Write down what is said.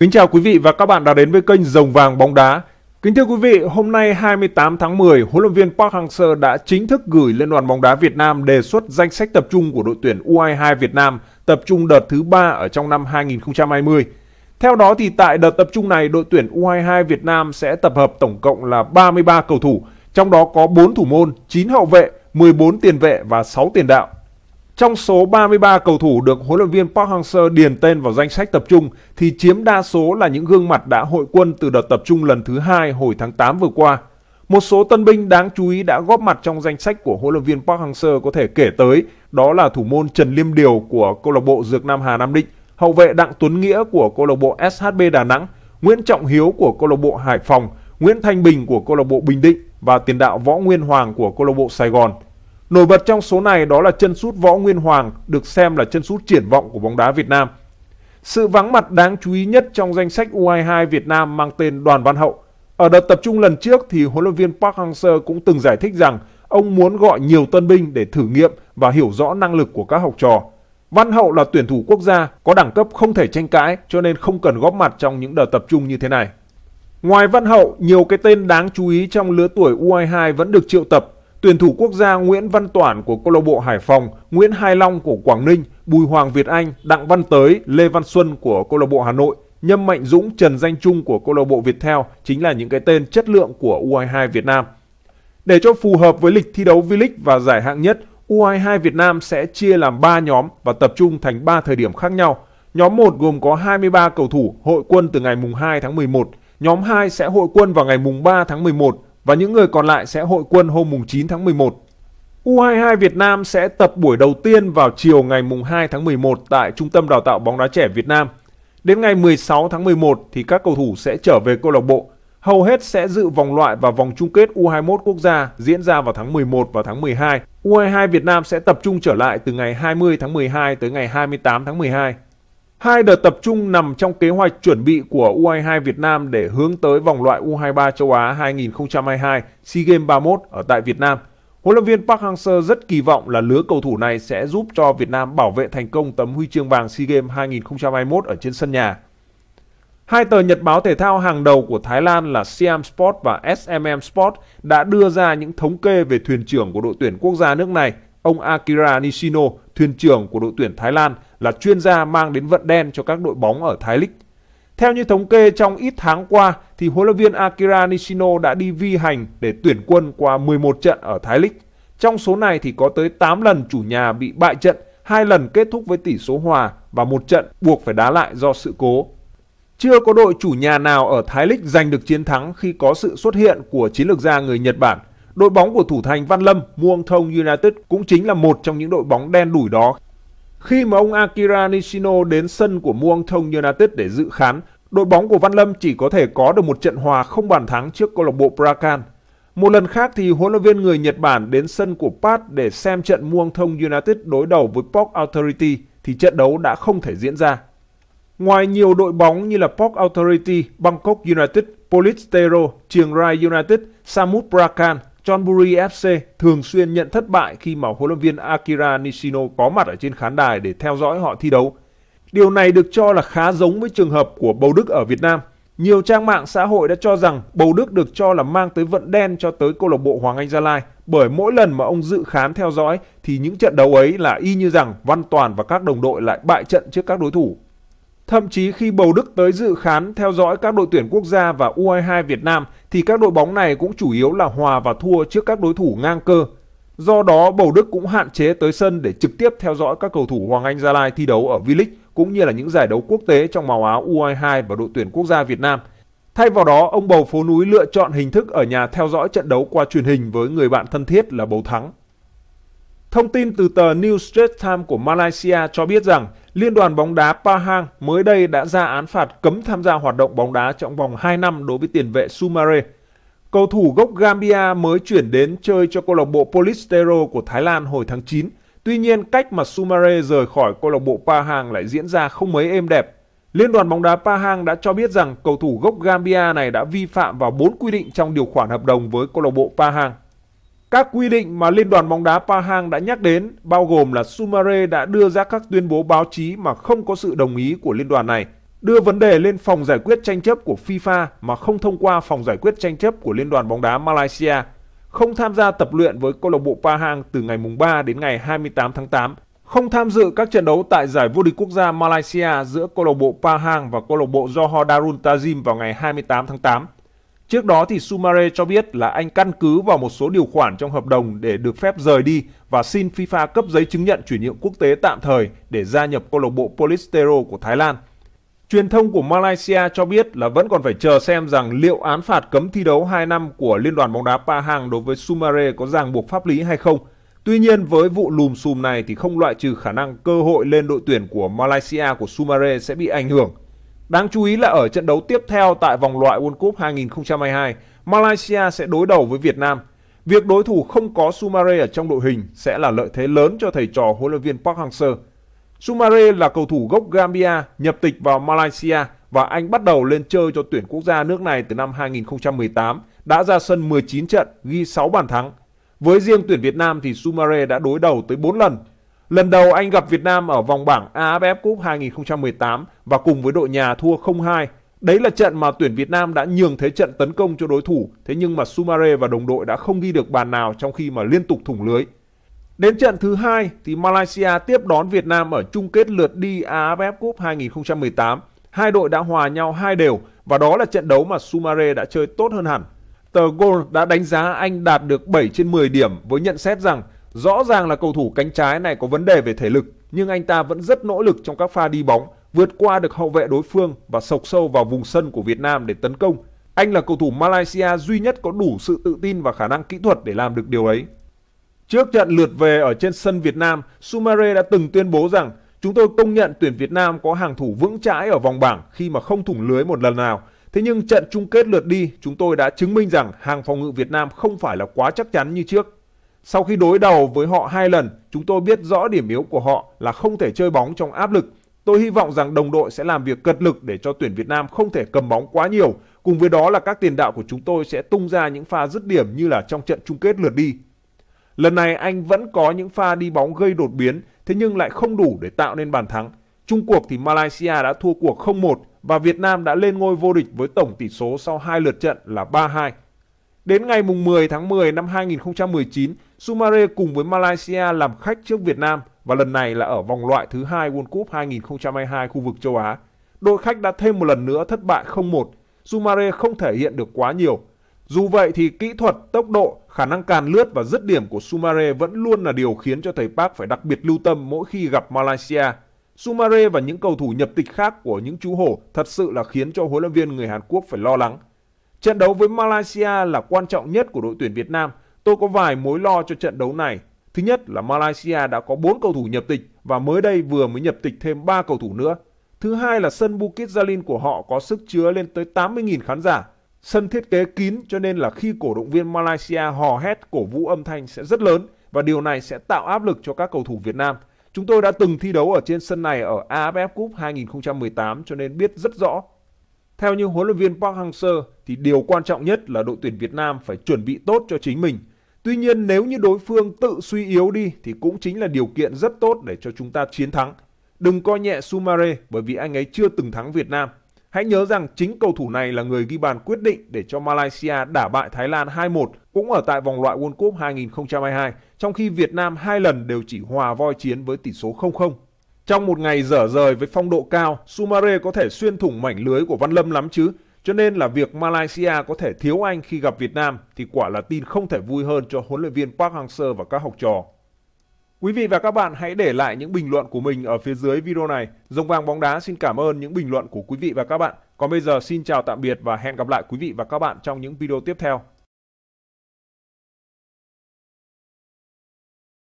Kính chào quý vị và các bạn đã đến với kênh Rồng Vàng Bóng Đá. Kính thưa quý vị, hôm nay 28 tháng 10, huấn luyện viên Park Hang-seo đã chính thức gửi Liên đoàn bóng đá Việt Nam đề xuất danh sách tập trung của đội tuyển U22 Việt Nam tập trung đợt thứ 3 ở trong năm 2020. Theo đó thì tại đợt tập trung này, đội tuyển U22 Việt Nam sẽ tập hợp tổng cộng là 33 cầu thủ, trong đó có 4 thủ môn, 9 hậu vệ, 14 tiền vệ và 6 tiền đạo. Trong số 33 cầu thủ được huấn luyện viên Park Hang-seo điền tên vào danh sách tập trung thì chiếm đa số là những gương mặt đã hội quân từ đợt tập trung lần thứ hai hồi tháng 8 vừa qua. Một số tân binh đáng chú ý đã góp mặt trong danh sách của huấn luyện viên Park Hang-seo có thể kể tới, đó là thủ môn Trần Liêm Điều của câu lạc bộ Dược Nam Hà Nam Định, hậu vệ Đặng Tuấn Nghĩa của câu lạc bộ SHB Đà Nẵng, Nguyễn Trọng Hiếu của câu lạc bộ Hải Phòng, Nguyễn Thanh Bình của câu lạc bộ Bình Định và tiền đạo Võ Nguyên Hoàng của câu lạc bộ Sài Gòn. Nổi bật trong số này đó là chân sút Võ Nguyên Hoàng được xem là chân sút triển vọng của bóng đá Việt Nam. Sự vắng mặt đáng chú ý nhất trong danh sách U22 Việt Nam mang tên Đoàn Văn Hậu. Ở đợt tập trung lần trước thì huấn luyện viên Park Hang-seo cũng từng giải thích rằng ông muốn gọi nhiều tân binh để thử nghiệm và hiểu rõ năng lực của các học trò. Văn Hậu là tuyển thủ quốc gia, có đẳng cấp không thể tranh cãi cho nên không cần góp mặt trong những đợt tập trung như thế này. Ngoài Văn Hậu, nhiều cái tên đáng chú ý trong lứa tuổi U22 vẫn được triệu tập Tuyển thủ quốc gia Nguyễn Văn Toản của câu lạc bộ Hải Phòng, Nguyễn Hai Long của Quảng Ninh, Bùi Hoàng Việt Anh, Đặng Văn Tới, Lê Văn Xuân của câu lạc bộ Hà Nội, Nhâm Mạnh Dũng, Trần Danh Trung của câu lạc bộ Viettel chính là những cái tên chất lượng của U22 Việt Nam. Để cho phù hợp với lịch thi đấu V-League và giải hạng nhất, U22 Việt Nam sẽ chia làm 3 nhóm và tập trung thành 3 thời điểm khác nhau. Nhóm 1 gồm có 23 cầu thủ hội quân từ ngày mùng 2 tháng 11, nhóm 2 sẽ hội quân vào ngày mùng 3 tháng 11 và những người còn lại sẽ hội quân hôm 9 tháng 11. U22 Việt Nam sẽ tập buổi đầu tiên vào chiều ngày 2 tháng 11 tại Trung tâm Đào tạo bóng đá trẻ Việt Nam. Đến ngày 16 tháng 11 thì các cầu thủ sẽ trở về câu lạc bộ. Hầu hết sẽ dự vòng loại và vòng chung kết U21 quốc gia diễn ra vào tháng 11 và tháng 12. U22 Việt Nam sẽ tập trung trở lại từ ngày 20 tháng 12 tới ngày 28 tháng 12. Hai đợt tập trung nằm trong kế hoạch chuẩn bị của U22 Việt Nam để hướng tới vòng loại U23 châu Á 2022 SEA Games 31 ở tại Việt Nam. Huấn luyện viên Park Hang-seo rất kỳ vọng là lứa cầu thủ này sẽ giúp cho Việt Nam bảo vệ thành công tấm huy chương vàng SEA Games 2021 ở trên sân nhà. Hai tờ nhật báo thể thao hàng đầu của Thái Lan là Siam Sport và SMM Sport đã đưa ra những thống kê về thuyền trưởng của đội tuyển quốc gia nước này – Ông Akira Nishino, thuyền trưởng của đội tuyển Thái Lan, là chuyên gia mang đến vận đen cho các đội bóng ở Thái League. Theo như thống kê trong ít tháng qua thì huấn luyện viên Akira Nishino đã đi vi hành để tuyển quân qua 11 trận ở Thái League. Trong số này thì có tới 8 lần chủ nhà bị bại trận, 2 lần kết thúc với tỷ số hòa và một trận buộc phải đá lại do sự cố. Chưa có đội chủ nhà nào ở Thái League giành được chiến thắng khi có sự xuất hiện của chiến lược gia người Nhật Bản Đội bóng của thủ thành Văn Lâm, Thông United cũng chính là một trong những đội bóng đen đủi đó. Khi mà ông Akira Nishino đến sân của Thông United để dự khán, đội bóng của Văn Lâm chỉ có thể có được một trận hòa không bàn thắng trước câu lạc bộ Prakan. Một lần khác thì huấn luyện viên người Nhật Bản đến sân của Pat để xem trận Thông United đối đầu với Port Authority thì trận đấu đã không thể diễn ra. Ngoài nhiều đội bóng như là Port Authority, Bangkok United, Polistero, Chiang Rai United, Samut Prakan Chonburi FC thường xuyên nhận thất bại khi mà huấn luyện viên Akira Nishino có mặt ở trên khán đài để theo dõi họ thi đấu. Điều này được cho là khá giống với trường hợp của Bầu Đức ở Việt Nam. Nhiều trang mạng xã hội đã cho rằng Bầu Đức được cho là mang tới vận đen cho tới câu lạc bộ Hoàng Anh Gia Lai bởi mỗi lần mà ông dự khán theo dõi thì những trận đấu ấy là y như rằng Văn Toàn và các đồng đội lại bại trận trước các đối thủ. Thậm chí khi Bầu Đức tới dự khán theo dõi các đội tuyển quốc gia và U22 Việt Nam thì các đội bóng này cũng chủ yếu là hòa và thua trước các đối thủ ngang cơ. Do đó, Bầu Đức cũng hạn chế tới sân để trực tiếp theo dõi các cầu thủ Hoàng Anh Gia Lai thi đấu ở V-League cũng như là những giải đấu quốc tế trong màu áo U22 và đội tuyển quốc gia Việt Nam. Thay vào đó, ông Bầu Phố Núi lựa chọn hình thức ở nhà theo dõi trận đấu qua truyền hình với người bạn thân thiết là Bầu Thắng. Thông tin từ tờ New Straits Times của Malaysia cho biết rằng Liên đoàn bóng đá Pahang mới đây đã ra án phạt cấm tham gia hoạt động bóng đá trong vòng 2 năm đối với tiền vệ Sumare. Cầu thủ gốc Gambia mới chuyển đến chơi cho câu lạc bộ Polistero của Thái Lan hồi tháng 9. Tuy nhiên, cách mà Sumare rời khỏi câu lạc bộ Pahang lại diễn ra không mấy êm đẹp. Liên đoàn bóng đá Pahang đã cho biết rằng cầu thủ gốc Gambia này đã vi phạm vào 4 quy định trong điều khoản hợp đồng với câu lạc bộ Pahang. Các quy định mà Liên đoàn bóng đá Pahang đã nhắc đến bao gồm là Sumare đã đưa ra các tuyên bố báo chí mà không có sự đồng ý của liên đoàn này, đưa vấn đề lên phòng giải quyết tranh chấp của FIFA mà không thông qua phòng giải quyết tranh chấp của Liên đoàn bóng đá Malaysia, không tham gia tập luyện với câu lạc bộ Pahang từ ngày mùng 3 đến ngày 28 tháng 8, không tham dự các trận đấu tại giải vô địch quốc gia Malaysia giữa câu lạc bộ Pahang và câu lạc bộ Johor Darul Tazim vào ngày 28 tháng 8. Trước đó thì Sumare cho biết là anh căn cứ vào một số điều khoản trong hợp đồng để được phép rời đi và xin FIFA cấp giấy chứng nhận chuyển nhượng quốc tế tạm thời để gia nhập câu lạc bộ Polistero của Thái Lan. Truyền thông của Malaysia cho biết là vẫn còn phải chờ xem rằng liệu án phạt cấm thi đấu 2 năm của Liên đoàn bóng đá Pahang đối với Sumare có ràng buộc pháp lý hay không. Tuy nhiên với vụ lùm xùm này thì không loại trừ khả năng cơ hội lên đội tuyển của Malaysia của Sumare sẽ bị ảnh hưởng. Đáng chú ý là ở trận đấu tiếp theo tại vòng loại World Cup 2022, Malaysia sẽ đối đầu với Việt Nam. Việc đối thủ không có Sumare ở trong đội hình sẽ là lợi thế lớn cho thầy trò huấn luyện viên Park Hang-seo. Sumare là cầu thủ gốc Gambia nhập tịch vào Malaysia và anh bắt đầu lên chơi cho tuyển quốc gia nước này từ năm 2018, đã ra sân 19 trận, ghi 6 bàn thắng. Với riêng tuyển Việt Nam thì Sumare đã đối đầu tới 4 lần, Lần đầu anh gặp Việt Nam ở vòng bảng AFF Cup 2018 và cùng với đội nhà thua 0-2. Đấy là trận mà tuyển Việt Nam đã nhường thế trận tấn công cho đối thủ, thế nhưng mà Sumare và đồng đội đã không ghi được bàn nào trong khi mà liên tục thủng lưới. Đến trận thứ hai thì Malaysia tiếp đón Việt Nam ở chung kết lượt đi AFF Cup 2018. Hai đội đã hòa nhau hai đều và đó là trận đấu mà Sumare đã chơi tốt hơn hẳn. Tờ Goal đã đánh giá anh đạt được 7 trên 10 điểm với nhận xét rằng Rõ ràng là cầu thủ cánh trái này có vấn đề về thể lực, nhưng anh ta vẫn rất nỗ lực trong các pha đi bóng, vượt qua được hậu vệ đối phương và sộc sâu vào vùng sân của Việt Nam để tấn công. Anh là cầu thủ Malaysia duy nhất có đủ sự tự tin và khả năng kỹ thuật để làm được điều ấy. Trước trận lượt về ở trên sân Việt Nam, Sumare đã từng tuyên bố rằng Chúng tôi công nhận tuyển Việt Nam có hàng thủ vững chãi ở vòng bảng khi mà không thủng lưới một lần nào. Thế nhưng trận chung kết lượt đi, chúng tôi đã chứng minh rằng hàng phòng ngự Việt Nam không phải là quá chắc chắn như trước. Sau khi đối đầu với họ hai lần, chúng tôi biết rõ điểm yếu của họ là không thể chơi bóng trong áp lực. Tôi hy vọng rằng đồng đội sẽ làm việc cật lực để cho tuyển Việt Nam không thể cầm bóng quá nhiều. Cùng với đó là các tiền đạo của chúng tôi sẽ tung ra những pha dứt điểm như là trong trận chung kết lượt đi. Lần này anh vẫn có những pha đi bóng gây đột biến, thế nhưng lại không đủ để tạo nên bàn thắng. Trung cuộc thì Malaysia đã thua cuộc 0-1 và Việt Nam đã lên ngôi vô địch với tổng tỷ số sau hai lượt trận là 3-2. Đến ngày 10 tháng 10 năm 2019, Sumare cùng với Malaysia làm khách trước Việt Nam và lần này là ở vòng loại thứ hai World Cup 2022 khu vực châu Á. Đội khách đã thêm một lần nữa thất bại 0-1, Sumare không thể hiện được quá nhiều. Dù vậy thì kỹ thuật, tốc độ, khả năng càn lướt và dứt điểm của Sumare vẫn luôn là điều khiến cho thầy Park phải đặc biệt lưu tâm mỗi khi gặp Malaysia. Sumare và những cầu thủ nhập tịch khác của những chú hổ thật sự là khiến cho huấn luyện viên người Hàn Quốc phải lo lắng. Trận đấu với Malaysia là quan trọng nhất của đội tuyển Việt Nam – Tôi có vài mối lo cho trận đấu này. Thứ nhất là Malaysia đã có 4 cầu thủ nhập tịch và mới đây vừa mới nhập tịch thêm 3 cầu thủ nữa. Thứ hai là sân Bukit Jalil của họ có sức chứa lên tới 80.000 khán giả. Sân thiết kế kín cho nên là khi cổ động viên Malaysia hò hét cổ vũ âm thanh sẽ rất lớn và điều này sẽ tạo áp lực cho các cầu thủ Việt Nam. Chúng tôi đã từng thi đấu ở trên sân này ở AFF Cup 2018 cho nên biết rất rõ. Theo như huấn luyện viên Park Hang-seo thì điều quan trọng nhất là đội tuyển Việt Nam phải chuẩn bị tốt cho chính mình – Tuy nhiên nếu như đối phương tự suy yếu đi thì cũng chính là điều kiện rất tốt để cho chúng ta chiến thắng. Đừng coi nhẹ Sumare bởi vì anh ấy chưa từng thắng Việt Nam. Hãy nhớ rằng chính cầu thủ này là người ghi bàn quyết định để cho Malaysia đả bại Thái Lan 2-1 cũng ở tại vòng loại World Cup 2022, trong khi Việt Nam hai lần đều chỉ hòa voi chiến với tỷ số 0-0. Trong một ngày dở rời với phong độ cao, Sumare có thể xuyên thủng mảnh lưới của Văn Lâm lắm chứ, cho nên là việc Malaysia có thể thiếu Anh khi gặp Việt Nam thì quả là tin không thể vui hơn cho huấn luyện viên Park Hang-seo và các học trò. Quý vị và các bạn hãy để lại những bình luận của mình ở phía dưới video này. Rồng vàng bóng đá xin cảm ơn những bình luận của quý vị và các bạn. Còn bây giờ xin chào tạm biệt và hẹn gặp lại quý vị và các bạn trong những video tiếp theo.